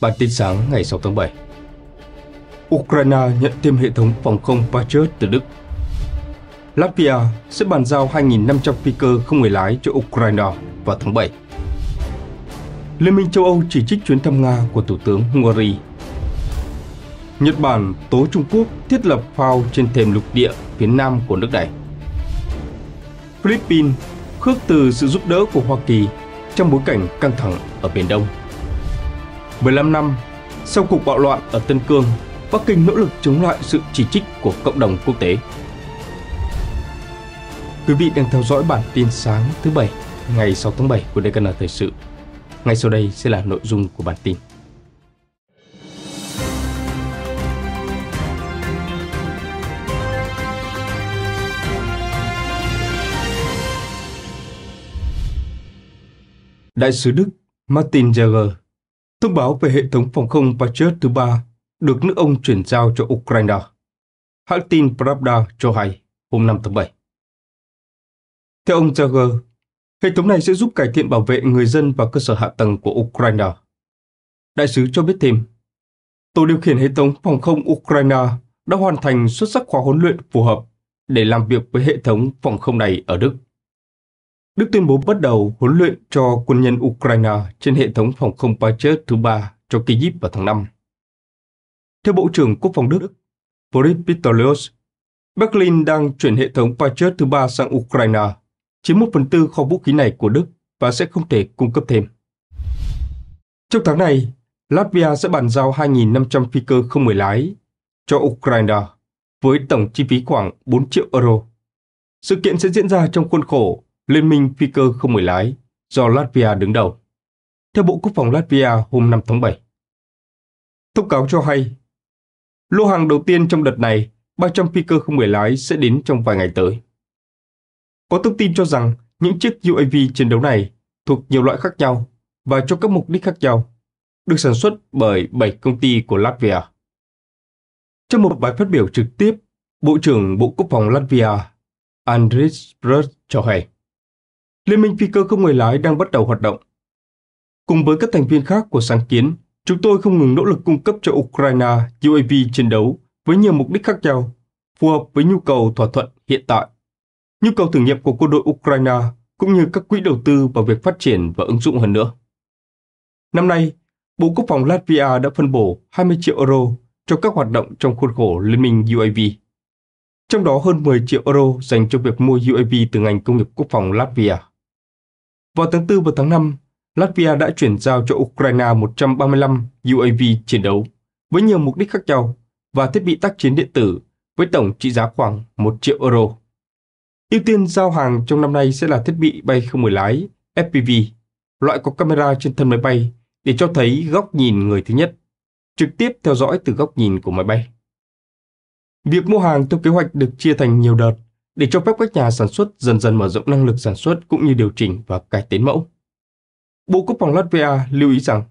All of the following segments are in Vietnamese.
Bản tin sáng ngày 6 tháng 7 Ukraine nhận thêm hệ thống phòng không Patriot từ Đức Latvia sẽ bàn giao 2.500 phi cơ không người lái cho Ukraine vào tháng 7 Liên minh châu Âu chỉ trích chuyến thăm Nga của Thủ tướng Hungary Nhật Bản tố Trung Quốc thiết lập phao trên thềm lục địa phía nam của nước này Philippines khước từ sự giúp đỡ của Hoa Kỳ trong bối cảnh căng thẳng ở Biển Đông 15 năm sau cuộc bạo loạn ở Tân Cương, Bắc Kinh nỗ lực chống lại sự chỉ trích của cộng đồng quốc tế. Quý vị đang theo dõi bản tin sáng thứ Bảy, ngày 6 tháng 7 của DKN Thời sự. Ngay sau đây sẽ là nội dung của bản tin. Đại sứ Đức Martin Jäger Thông báo về hệ thống phòng không Patriot thứ ba được nước ông chuyển giao cho Ukraine. Hãng tin Pravda cho hay hôm 5 tháng 7. Theo ông Jager, hệ thống này sẽ giúp cải thiện bảo vệ người dân và cơ sở hạ tầng của Ukraine. Đại sứ cho biết thêm, tổ điều khiển hệ thống phòng không Ukraine đã hoàn thành xuất sắc khóa huấn luyện phù hợp để làm việc với hệ thống phòng không này ở Đức. Đức tuyên bố bắt đầu huấn luyện cho quân nhân Ukraine trên hệ thống phòng không Patriot thứ ba cho Kyiv vào tháng 5. Theo Bộ trưởng Quốc phòng Đức, Boris Pistorius, Berlin đang chuyển hệ thống Patriot thứ ba sang Ukraine, chiếm một phần tư kho vũ khí này của Đức và sẽ không thể cung cấp thêm. Trong tháng này, Latvia sẽ bàn giao 2.500 phi cơ không người lái cho Ukraine với tổng chi phí khoảng 4 triệu euro. Sự kiện sẽ diễn ra trong khuôn khổ Liên minh phi cơ không người lái do Latvia đứng đầu. Theo Bộ Quốc phòng Latvia hôm 5 tháng 7. Thông cáo cho hay, lô hàng đầu tiên trong đợt này, 300 phi cơ không người lái sẽ đến trong vài ngày tới. Có thông tin cho rằng những chiếc UAV chiến đấu này thuộc nhiều loại khác nhau và cho các mục đích khác nhau, được sản xuất bởi 7 công ty của Latvia. Trong một bài phát biểu trực tiếp, Bộ trưởng Bộ Quốc phòng Latvia Andris Brus cho hay Liên minh phi cơ không người lái đang bắt đầu hoạt động. Cùng với các thành viên khác của sáng kiến, chúng tôi không ngừng nỗ lực cung cấp cho Ukraine UAV chiến đấu với nhiều mục đích khác nhau, phù hợp với nhu cầu thỏa thuận hiện tại, nhu cầu thử nghiệm của quân đội Ukraine cũng như các quỹ đầu tư vào việc phát triển và ứng dụng hơn nữa. Năm nay, Bộ Quốc phòng Latvia đã phân bổ 20 triệu euro cho các hoạt động trong khuôn khổ Liên minh UAV. Trong đó hơn 10 triệu euro dành cho việc mua UAV từ ngành công nghiệp quốc phòng Latvia. Vào tháng 4 và tháng 5, Latvia đã chuyển giao cho Ukraine 135 UAV chiến đấu với nhiều mục đích khác nhau và thiết bị tác chiến điện tử với tổng trị giá khoảng 1 triệu euro. Ưu tiên giao hàng trong năm nay sẽ là thiết bị bay không người lái FPV, loại có camera trên thân máy bay để cho thấy góc nhìn người thứ nhất, trực tiếp theo dõi từ góc nhìn của máy bay. Việc mua hàng theo kế hoạch được chia thành nhiều đợt để cho phép các nhà sản xuất dần dần mở rộng năng lực sản xuất cũng như điều chỉnh và cải tiến mẫu. Bộ Quốc phòng Latvia lưu ý rằng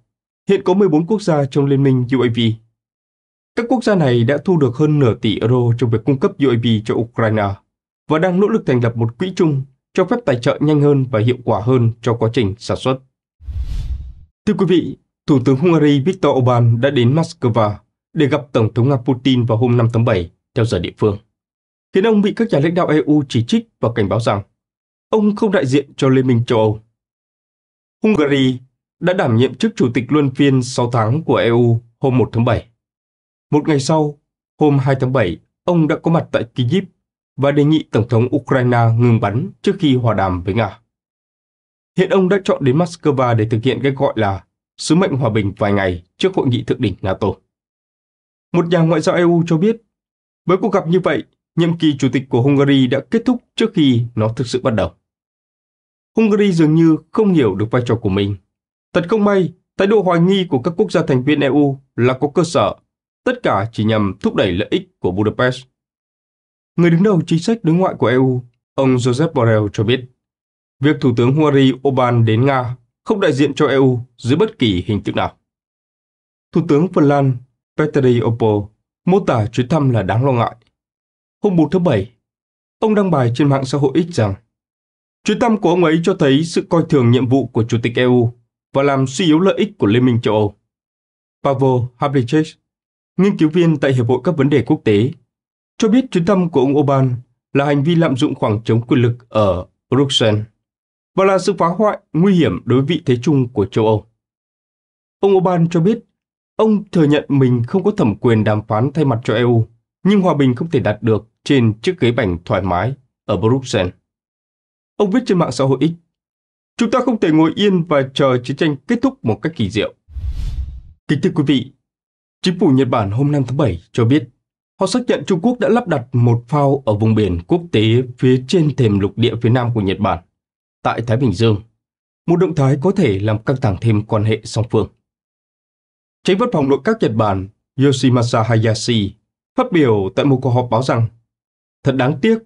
hiện có 14 quốc gia trong liên minh UAV. Các quốc gia này đã thu được hơn nửa tỷ euro trong việc cung cấp UAV cho Ukraine và đang nỗ lực thành lập một quỹ chung cho phép tài trợ nhanh hơn và hiệu quả hơn cho quá trình sản xuất. Thưa quý vị, Thủ tướng Hungary Viktor Orbán đã đến Moscow để gặp Tổng thống Nga Putin vào hôm 5 tháng 7 theo giờ địa phương khiến ông bị các nhà lãnh đạo EU chỉ trích và cảnh báo rằng ông không đại diện cho Liên minh châu Âu. Hungary đã đảm nhiệm chức chủ tịch luân phiên 6 tháng của EU hôm 1 tháng 7. Một ngày sau, hôm 2 tháng 7, ông đã có mặt tại Kyiv và đề nghị Tổng thống Ukraine ngừng bắn trước khi hòa đàm với Nga. Hiện ông đã chọn đến Moscow để thực hiện cái gọi là sứ mệnh hòa bình vài ngày trước hội nghị thượng đỉnh NATO. Một nhà ngoại giao EU cho biết, với cuộc gặp như vậy, nhiệm kỳ chủ tịch của Hungary đã kết thúc trước khi nó thực sự bắt đầu. Hungary dường như không hiểu được vai trò của mình. Thật không may, thái độ hoài nghi của các quốc gia thành viên EU là có cơ sở, tất cả chỉ nhằm thúc đẩy lợi ích của Budapest. Người đứng đầu chính sách đối ngoại của EU, ông Joseph Borrell cho biết, việc Thủ tướng Hungary Orbán đến Nga không đại diện cho EU dưới bất kỳ hình thức nào. Thủ tướng Phần Lan Petteri Orpo mô tả chuyến thăm là đáng lo ngại hôm 4 thứ bảy, ông đăng bài trên mạng xã hội X rằng chuyến thăm của ông ấy cho thấy sự coi thường nhiệm vụ của Chủ tịch EU và làm suy yếu lợi ích của Liên minh châu Âu. Pavel Havlicek, nghiên cứu viên tại Hiệp hội các vấn đề quốc tế, cho biết chuyến thăm của ông Orbán là hành vi lạm dụng khoảng trống quyền lực ở Bruxelles và là sự phá hoại nguy hiểm đối vị thế chung của châu Âu. Ông Orbán cho biết ông thừa nhận mình không có thẩm quyền đàm phán thay mặt cho EU, nhưng hòa bình không thể đạt được trên chiếc ghế bành thoải mái ở Bruxelles. Ông viết trên mạng xã hội X, chúng ta không thể ngồi yên và chờ chiến tranh kết thúc một cách kỳ diệu. Kính thưa quý vị, chính phủ Nhật Bản hôm 5 tháng 7 cho biết họ xác nhận Trung Quốc đã lắp đặt một phao ở vùng biển quốc tế phía trên thềm lục địa phía nam của Nhật Bản, tại Thái Bình Dương, một động thái có thể làm căng thẳng thêm quan hệ song phương. Tránh văn phòng nội các Nhật Bản Yoshimasa Hayashi phát biểu tại một cuộc họp báo rằng Thật đáng tiếc,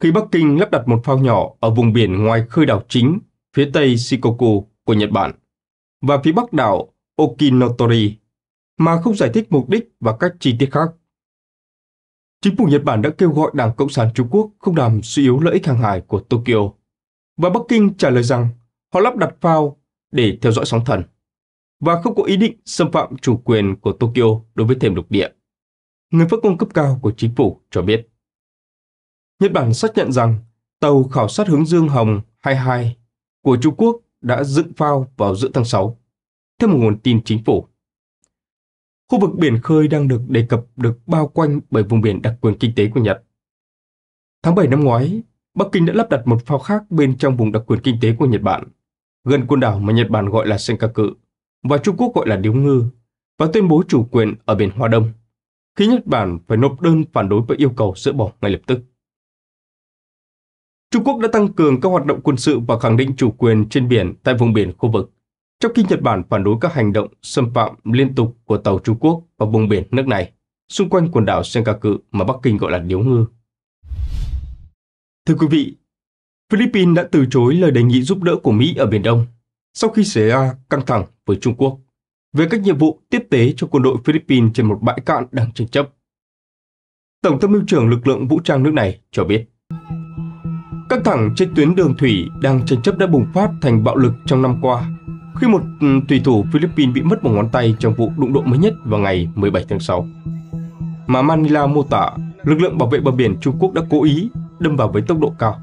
khi Bắc Kinh lắp đặt một phao nhỏ ở vùng biển ngoài khơi đảo chính, phía tây Shikoku của Nhật Bản, và phía bắc đảo Okinotori, mà không giải thích mục đích và các chi tiết khác. Chính phủ Nhật Bản đã kêu gọi Đảng Cộng sản Trung Quốc không làm suy yếu lợi ích hàng hải của Tokyo, và Bắc Kinh trả lời rằng họ lắp đặt phao để theo dõi sóng thần và không có ý định xâm phạm chủ quyền của Tokyo đối với thềm lục địa. Người phát ngôn cấp cao của chính phủ cho biết. Nhật Bản xác nhận rằng tàu khảo sát hướng dương Hồng 22 của Trung Quốc đã dựng phao vào giữa tháng 6, theo một nguồn tin chính phủ. Khu vực biển khơi đang được đề cập được bao quanh bởi vùng biển đặc quyền kinh tế của Nhật. Tháng 7 năm ngoái, Bắc Kinh đã lắp đặt một phao khác bên trong vùng đặc quyền kinh tế của Nhật Bản, gần quần đảo mà Nhật Bản gọi là Senkaku và Trung Quốc gọi là Điếu Ngư, và tuyên bố chủ quyền ở biển Hoa Đông, khi Nhật Bản phải nộp đơn phản đối và yêu cầu dỡ bỏ ngay lập tức. Trung Quốc đã tăng cường các hoạt động quân sự và khẳng định chủ quyền trên biển tại vùng biển khu vực, trong khi Nhật Bản phản đối các hành động xâm phạm liên tục của tàu Trung Quốc và vùng biển nước này xung quanh quần đảo Senkaku mà Bắc Kinh gọi là điếu ngư. Thưa quý vị, Philippines đã từ chối lời đề nghị giúp đỡ của Mỹ ở Biển Đông sau khi xảy ra căng thẳng với Trung Quốc về các nhiệm vụ tiếp tế cho quân đội Philippines trên một bãi cạn đang tranh chấp. Tổng tham mưu trưởng lực lượng vũ trang nước này cho biết. Căng thẳng trên tuyến đường thủy đang tranh chấp đã bùng phát thành bạo lực trong năm qua, khi một ừ, thủy thủ Philippines bị mất một ngón tay trong vụ đụng độ mới nhất vào ngày 17 tháng 6. Mà Manila mô tả, lực lượng bảo vệ bờ biển Trung Quốc đã cố ý đâm vào với tốc độ cao.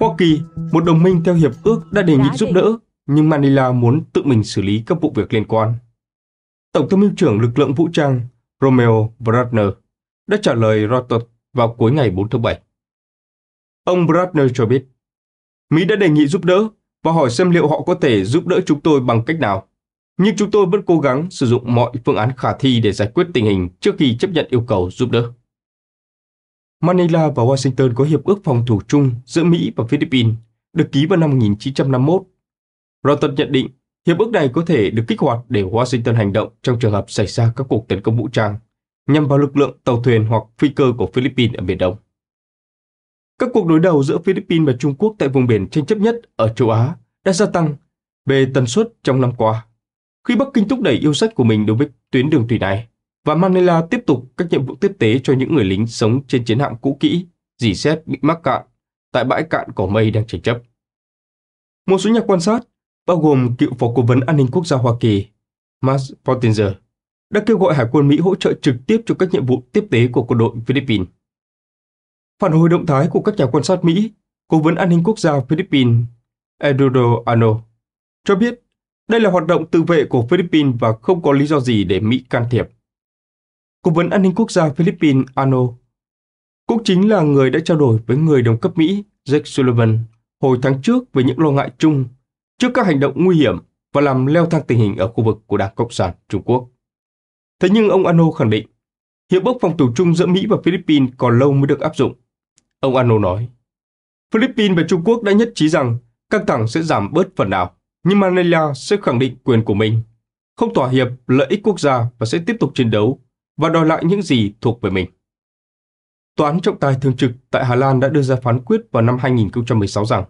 Hoa Kỳ, một đồng minh theo hiệp ước đã đề nghị giúp đỡ, nhưng Manila muốn tự mình xử lý các vụ việc liên quan. Tổng tham mưu trưởng lực lượng vũ trang Romeo Bradner đã trả lời Reuters vào cuối ngày 4 tháng 7. Ông Bradner cho biết, Mỹ đã đề nghị giúp đỡ và hỏi xem liệu họ có thể giúp đỡ chúng tôi bằng cách nào. Nhưng chúng tôi vẫn cố gắng sử dụng mọi phương án khả thi để giải quyết tình hình trước khi chấp nhận yêu cầu giúp đỡ. Manila và Washington có hiệp ước phòng thủ chung giữa Mỹ và Philippines được ký vào năm 1951. Rotten nhận định hiệp ước này có thể được kích hoạt để Washington hành động trong trường hợp xảy ra các cuộc tấn công vũ trang nhằm vào lực lượng tàu thuyền hoặc phi cơ của Philippines ở Biển Đông. Các cuộc đối đầu giữa Philippines và Trung Quốc tại vùng biển tranh chấp nhất ở châu Á đã gia tăng về tần suất trong năm qua. Khi Bắc Kinh thúc đẩy yêu sách của mình đối với tuyến đường thủy này, và Manila tiếp tục các nhiệm vụ tiếp tế cho những người lính sống trên chiến hạm cũ kỹ, dì xét bị mắc cạn tại bãi cạn cỏ mây đang tranh chấp. Một số nhà quan sát, bao gồm cựu phó cố vấn an ninh quốc gia Hoa Kỳ Max Pottinger, đã kêu gọi Hải quân Mỹ hỗ trợ trực tiếp cho các nhiệm vụ tiếp tế của quân đội Philippines phản hồi động thái của các nhà quan sát Mỹ, Cố vấn An ninh Quốc gia Philippines Eduardo Ano cho biết đây là hoạt động tự vệ của Philippines và không có lý do gì để Mỹ can thiệp. Cố vấn An ninh Quốc gia Philippines Ano cũng chính là người đã trao đổi với người đồng cấp Mỹ Jake Sullivan hồi tháng trước về những lo ngại chung trước các hành động nguy hiểm và làm leo thang tình hình ở khu vực của Đảng Cộng sản Trung Quốc. Thế nhưng ông Ano khẳng định, hiệp ước phòng thủ chung giữa Mỹ và Philippines còn lâu mới được áp dụng Ông Ano nói. Philippines và Trung Quốc đã nhất trí rằng căng thẳng sẽ giảm bớt phần nào, nhưng Manila sẽ khẳng định quyền của mình, không thỏa hiệp lợi ích quốc gia và sẽ tiếp tục chiến đấu và đòi lại những gì thuộc về mình. Tòa án trọng tài thường trực tại Hà Lan đã đưa ra phán quyết vào năm 2016 rằng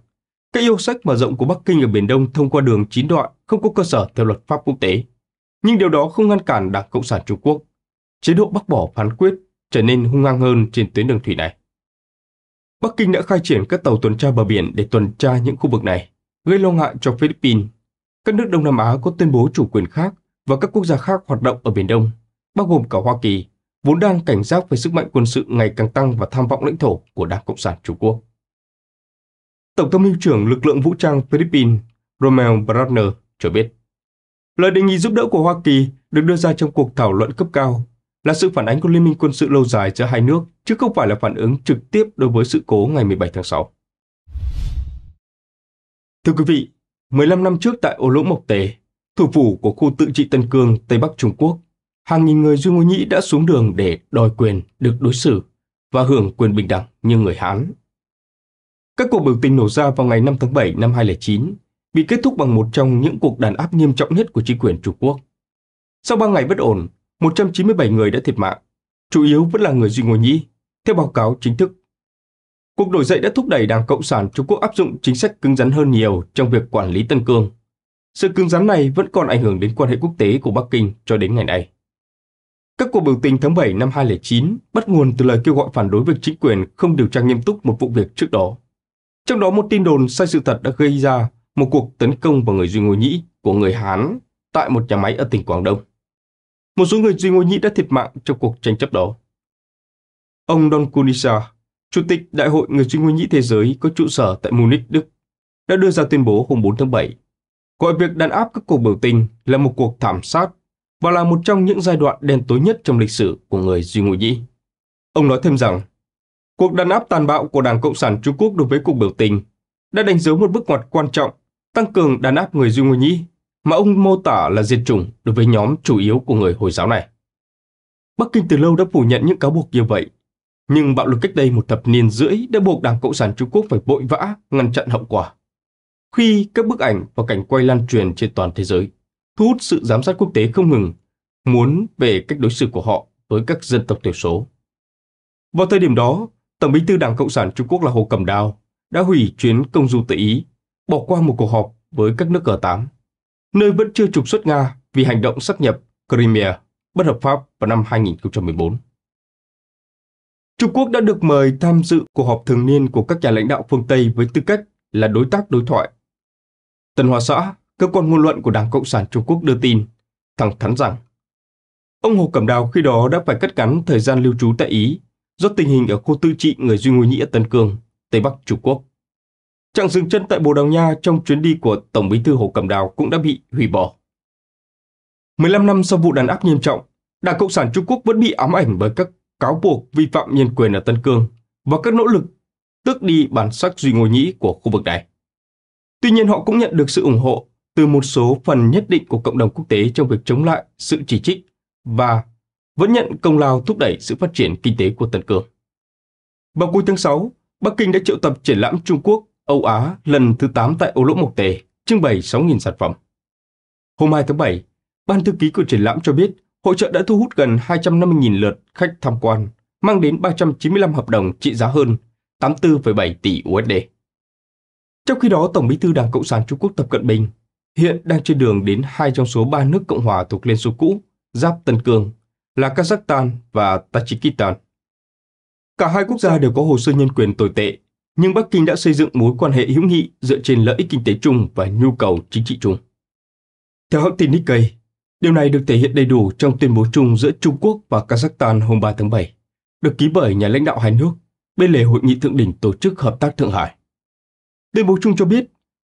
các yêu sách mở rộng của Bắc Kinh ở Biển Đông thông qua đường chín đoạn không có cơ sở theo luật pháp quốc tế. Nhưng điều đó không ngăn cản Đảng Cộng sản Trung Quốc. Chế độ bác bỏ phán quyết trở nên hung hăng hơn trên tuyến đường thủy này. Bắc Kinh đã khai triển các tàu tuần tra bờ biển để tuần tra những khu vực này, gây lo ngại cho Philippines. Các nước Đông Nam Á có tuyên bố chủ quyền khác và các quốc gia khác hoạt động ở Biển Đông, bao gồm cả Hoa Kỳ, vốn đang cảnh giác về sức mạnh quân sự ngày càng tăng và tham vọng lãnh thổ của Đảng Cộng sản Trung Quốc. Tổng tham mưu trưởng lực lượng vũ trang Philippines Romel Bradner cho biết, lời đề nghị giúp đỡ của Hoa Kỳ được đưa ra trong cuộc thảo luận cấp cao là sự phản ánh của liên minh quân sự lâu dài giữa hai nước, chứ không phải là phản ứng trực tiếp đối với sự cố ngày 17 tháng 6. Thưa quý vị, 15 năm trước tại Ô Lỗ Mộc Tề, thủ phủ của khu tự trị Tân Cương, Tây Bắc Trung Quốc, hàng nghìn người Duy Ngô Nhĩ đã xuống đường để đòi quyền được đối xử và hưởng quyền bình đẳng như người Hán. Các cuộc biểu tình nổ ra vào ngày 5 tháng 7 năm 2009 bị kết thúc bằng một trong những cuộc đàn áp nghiêm trọng nhất của chính quyền Trung Quốc. Sau 3 ngày bất ổn, 197 người đã thiệt mạng, chủ yếu vẫn là người Duy Ngô Nhĩ, theo báo cáo chính thức. Cuộc nổi dậy đã thúc đẩy Đảng Cộng sản Trung Quốc áp dụng chính sách cứng rắn hơn nhiều trong việc quản lý Tân Cương. Sự cứng rắn này vẫn còn ảnh hưởng đến quan hệ quốc tế của Bắc Kinh cho đến ngày nay. Các cuộc biểu tình tháng 7 năm 2009 bắt nguồn từ lời kêu gọi phản đối việc chính quyền không điều tra nghiêm túc một vụ việc trước đó. Trong đó một tin đồn sai sự thật đã gây ra một cuộc tấn công vào người Duy Ngô Nhĩ của người Hán tại một nhà máy ở tỉnh Quảng Đông một số người Duy Ngô Nhĩ đã thiệt mạng trong cuộc tranh chấp đó. Ông Don Kunisa, Chủ tịch Đại hội Người Duy Ngô Nhĩ Thế giới có trụ sở tại Munich, Đức, đã đưa ra tuyên bố hôm 4 tháng 7, gọi việc đàn áp các cuộc biểu tình là một cuộc thảm sát và là một trong những giai đoạn đen tối nhất trong lịch sử của người Duy Ngô Nhĩ. Ông nói thêm rằng, cuộc đàn áp tàn bạo của Đảng Cộng sản Trung Quốc đối với cuộc biểu tình đã đánh dấu một bước ngoặt quan trọng tăng cường đàn áp người Duy Ngô Nhĩ mà ông mô tả là diệt chủng đối với nhóm chủ yếu của người Hồi giáo này. Bắc Kinh từ lâu đã phủ nhận những cáo buộc như vậy, nhưng bạo lực cách đây một thập niên rưỡi đã buộc Đảng Cộng sản Trung Quốc phải bội vã ngăn chặn hậu quả. Khi các bức ảnh và cảnh quay lan truyền trên toàn thế giới, thu hút sự giám sát quốc tế không ngừng, muốn về cách đối xử của họ với các dân tộc thiểu số. Vào thời điểm đó, Tổng bí thư Đảng Cộng sản Trung Quốc là Hồ Cẩm Đào đã hủy chuyến công du tới Ý, bỏ qua một cuộc họp với các nước G8 nơi vẫn chưa trục xuất Nga vì hành động sát nhập Crimea bất hợp pháp vào năm 2014. Trung Quốc đã được mời tham dự cuộc họp thường niên của các nhà lãnh đạo phương Tây với tư cách là đối tác đối thoại. Tân Hoa Xã, cơ quan ngôn luận của Đảng Cộng sản Trung Quốc đưa tin, thẳng thắn rằng ông Hồ Cẩm Đào khi đó đã phải cắt ngắn thời gian lưu trú tại Ý do tình hình ở khu tư trị người Duy Ngô Nhĩ Tân Cương, Tây Bắc Trung Quốc. Chặng dừng chân tại Bồ Đào Nha trong chuyến đi của Tổng bí thư Hồ Cẩm Đào cũng đã bị hủy bỏ. 15 năm sau vụ đàn áp nghiêm trọng, Đảng Cộng sản Trung Quốc vẫn bị ám ảnh bởi các cáo buộc vi phạm nhân quyền ở Tân Cương và các nỗ lực tước đi bản sắc duy ngôi nhĩ của khu vực này. Tuy nhiên họ cũng nhận được sự ủng hộ từ một số phần nhất định của cộng đồng quốc tế trong việc chống lại sự chỉ trích và vẫn nhận công lao thúc đẩy sự phát triển kinh tế của Tân Cương. Vào cuối tháng 6, Bắc Kinh đã triệu tập triển lãm Trung Quốc Âu Á lần thứ 8 tại Âu Lỗ Mộc Tề, trưng bày 6.000 sản phẩm. Hôm 2 tháng 7, Ban thư ký của triển lãm cho biết hội trợ đã thu hút gần 250.000 lượt khách tham quan, mang đến 395 hợp đồng trị giá hơn 84,7 tỷ USD. Trong khi đó, Tổng bí thư Đảng Cộng sản Trung Quốc Tập Cận Bình hiện đang trên đường đến hai trong số ba nước Cộng hòa thuộc Liên Xô cũ, giáp Tân Cương, là Kazakhstan và Tajikistan. Cả hai quốc gia đều có hồ sơ nhân quyền tồi tệ nhưng Bắc Kinh đã xây dựng mối quan hệ hữu nghị dựa trên lợi ích kinh tế chung và nhu cầu chính trị chung. Theo hãng tin Nikkei, điều này được thể hiện đầy đủ trong tuyên bố chung giữa Trung Quốc và Kazakhstan hôm 3 tháng 7, được ký bởi nhà lãnh đạo hai nước bên lề hội nghị thượng đỉnh tổ chức hợp tác Thượng Hải. Tuyên bố chung cho biết,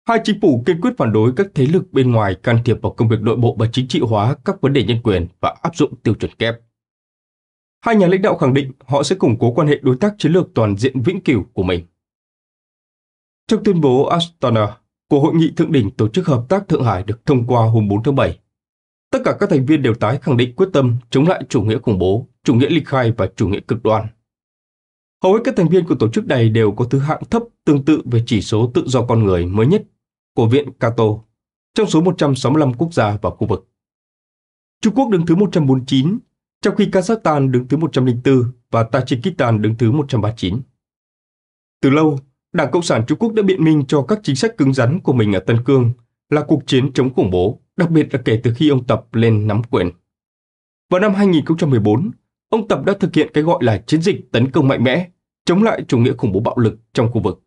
hai chính phủ kiên quyết phản đối các thế lực bên ngoài can thiệp vào công việc nội bộ và chính trị hóa các vấn đề nhân quyền và áp dụng tiêu chuẩn kép. Hai nhà lãnh đạo khẳng định họ sẽ củng cố quan hệ đối tác chiến lược toàn diện vĩnh cửu của mình. Trong tuyên bố Astana của hội nghị thượng đỉnh tổ chức hợp tác Thượng Hải được thông qua hôm 4 tháng 7, tất cả các thành viên đều tái khẳng định quyết tâm chống lại chủ nghĩa khủng bố, chủ nghĩa ly khai và chủ nghĩa cực đoan. Hầu hết các thành viên của tổ chức này đều có thứ hạng thấp tương tự về chỉ số tự do con người mới nhất của Viện Cato trong số 165 quốc gia và khu vực. Trung Quốc đứng thứ 149, trong khi Kazakhstan đứng thứ 104 và Tajikistan đứng thứ 139. Từ lâu, Đảng Cộng sản Trung Quốc đã biện minh cho các chính sách cứng rắn của mình ở Tân Cương là cuộc chiến chống khủng bố, đặc biệt là kể từ khi ông Tập lên nắm quyền. Vào năm 2014, ông Tập đã thực hiện cái gọi là chiến dịch tấn công mạnh mẽ chống lại chủ nghĩa khủng bố bạo lực trong khu vực,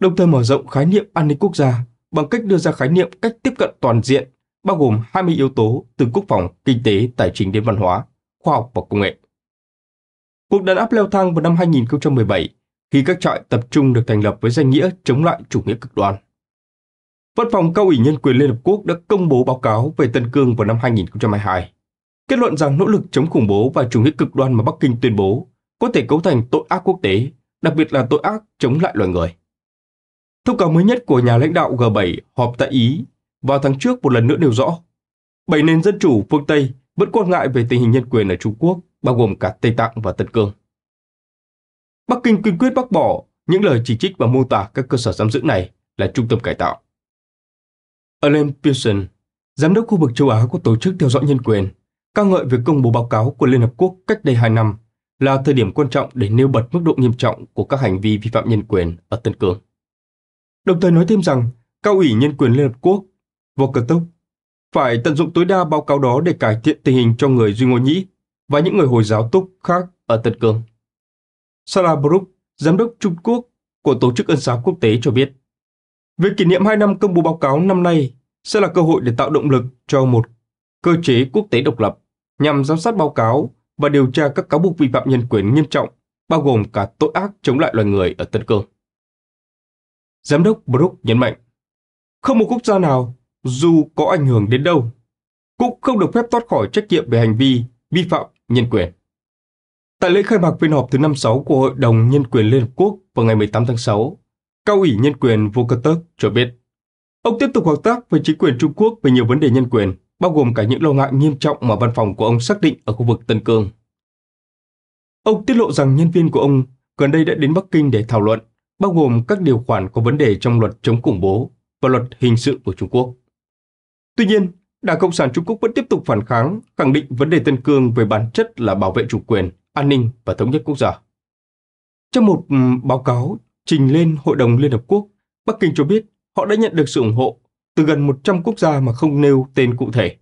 đồng thời mở rộng khái niệm an ninh quốc gia bằng cách đưa ra khái niệm cách tiếp cận toàn diện bao gồm 20 yếu tố từ quốc phòng, kinh tế, tài chính đến văn hóa, khoa học và công nghệ. Cuộc đàn áp leo thang vào năm 2017 khi các trại tập trung được thành lập với danh nghĩa chống lại chủ nghĩa cực đoan. Văn phòng Cao ủy Nhân quyền Liên Hợp Quốc đã công bố báo cáo về Tân Cương vào năm 2022, kết luận rằng nỗ lực chống khủng bố và chủ nghĩa cực đoan mà Bắc Kinh tuyên bố có thể cấu thành tội ác quốc tế, đặc biệt là tội ác chống lại loài người. Thông cáo mới nhất của nhà lãnh đạo G7 họp tại Ý vào tháng trước một lần nữa nêu rõ, bảy nền dân chủ phương Tây vẫn quan ngại về tình hình nhân quyền ở Trung Quốc, bao gồm cả Tây Tạng và Tân Cương. Bắc Kinh kiên quyết bác bỏ những lời chỉ trích và mô tả các cơ sở giam giữ này là trung tâm cải tạo. Alan Pearson, giám đốc khu vực châu Á của Tổ chức Theo dõi Nhân quyền, ca ngợi việc công bố báo cáo của Liên Hợp Quốc cách đây 2 năm là thời điểm quan trọng để nêu bật mức độ nghiêm trọng của các hành vi vi phạm nhân quyền ở Tân Cương. Đồng thời nói thêm rằng, cao ủy nhân quyền Liên Hợp Quốc, Volkertok, phải tận dụng tối đa báo cáo đó để cải thiện tình hình cho người Duy Ngô Nhĩ và những người Hồi giáo Túc khác ở Tân Cương. Sarah Brook, giám đốc Trung Quốc của Tổ chức Ân xá Quốc tế cho biết. Việc kỷ niệm 2 năm công bố báo cáo năm nay sẽ là cơ hội để tạo động lực cho một cơ chế quốc tế độc lập nhằm giám sát báo cáo và điều tra các cáo buộc vi phạm nhân quyền nghiêm trọng, bao gồm cả tội ác chống lại loài người ở Tân Cương. Giám đốc Brook nhấn mạnh, không một quốc gia nào, dù có ảnh hưởng đến đâu, cũng không được phép thoát khỏi trách nhiệm về hành vi vi phạm nhân quyền. Tại lễ khai mạc phiên họp thứ 56 của Hội đồng Nhân quyền Liên Hợp Quốc vào ngày 18 tháng 6, Cao ủy Nhân quyền Vukatuk cho biết, ông tiếp tục hợp tác với chính quyền Trung Quốc về nhiều vấn đề nhân quyền, bao gồm cả những lo ngại nghiêm trọng mà văn phòng của ông xác định ở khu vực Tân Cương. Ông tiết lộ rằng nhân viên của ông gần đây đã đến Bắc Kinh để thảo luận, bao gồm các điều khoản có vấn đề trong luật chống khủng bố và luật hình sự của Trung Quốc. Tuy nhiên, Đảng Cộng sản Trung Quốc vẫn tiếp tục phản kháng, khẳng định vấn đề Tân Cương về bản chất là bảo vệ chủ quyền an ninh và thống nhất quốc gia. Trong một ừ, báo cáo trình lên Hội đồng Liên Hợp Quốc, Bắc Kinh cho biết họ đã nhận được sự ủng hộ từ gần 100 quốc gia mà không nêu tên cụ thể.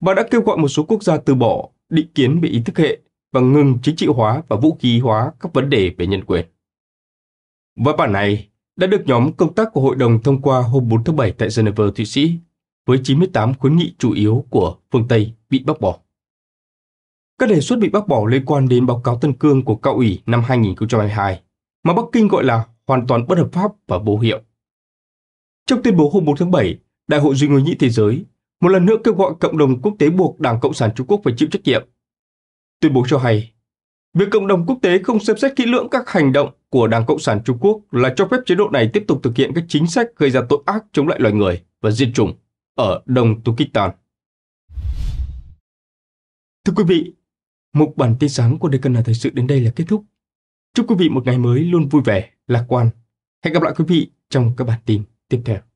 Và đã kêu gọi một số quốc gia từ bỏ định kiến về ý thức hệ và ngừng chính trị hóa và vũ khí hóa các vấn đề về nhân quyền. Văn bản này đã được nhóm công tác của Hội đồng thông qua hôm 4 tháng 7 tại Geneva, Thụy Sĩ, với 98 khuyến nghị chủ yếu của phương Tây bị bác bỏ. Các đề xuất bị bác bỏ liên quan đến báo cáo Tân Cương của cao ủy năm 2022, mà Bắc Kinh gọi là hoàn toàn bất hợp pháp và vô hiệu. Trong tuyên bố hôm 4 tháng 7, Đại hội Duy người Nhĩ Thế giới một lần nữa kêu gọi cộng đồng quốc tế buộc Đảng Cộng sản Trung Quốc phải chịu trách nhiệm. Tuyên bố cho hay, việc cộng đồng quốc tế không xem xét kỹ lưỡng các hành động của Đảng Cộng sản Trung Quốc là cho phép chế độ này tiếp tục thực hiện các chính sách gây ra tội ác chống lại loài người và diệt chủng ở Đông Turkistan. Thưa quý vị, Mục bản tin sáng của Đài Deccan Thời sự đến đây là kết thúc. Chúc quý vị một ngày mới luôn vui vẻ, lạc quan. Hẹn gặp lại quý vị trong các bản tin tiếp theo.